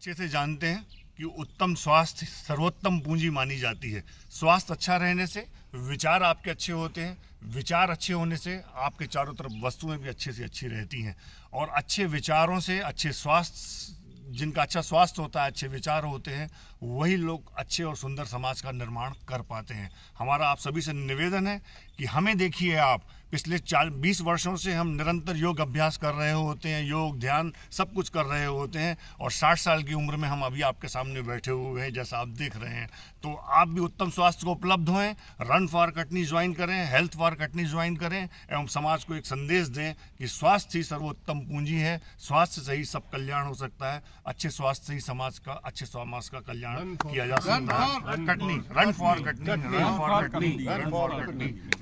अच्छे से जानते हैं कि उत्तम स्वास्थ्य सर्वोत्तम पूंजी मानी जाती है स्वास्थ्य अच्छा रहने से विचार आपके अच्छे होते हैं विचार अच्छे होने से आपके चारों तरफ वस्तुएं भी अच्छे से अच्छी रहती हैं और अच्छे विचारों से अच्छे स्वास्थ्य जिनका अच्छा स्वास्थ्य होता है अच्छे विचार होते हैं वही लोग अच्छे और सुंदर समाज का निर्माण कर पाते हैं हमारा आप सभी से निवेदन है कि हमें देखिए आप पिछले चार बीस वर्षों से हम निरंतर योग अभ्यास कर रहे होते हैं योग ध्यान सब कुछ कर रहे होते हैं और साठ साल की उम्र में हम अभी आपके सामने बैठे हुए हैं जैसा आप देख रहे हैं तो आप भी उत्तम स्वास्थ्य को उपलब्ध होएं रन फॉर कटनी ज्वाइन करें हेल्थ फॉर कटनी ज्वाइन करें एवं समाज को एक संदेश दें कि स्वास्थ्य ही सर्वोत्तम पूंजी है स्वास्थ्य से ही सब कल्याण हो सकता है अच्छे स्वास्थ्य से ही समाज का अच्छे समाज का कल्याण किया जा सकता है Katni run for Katni run for Katni run for Katni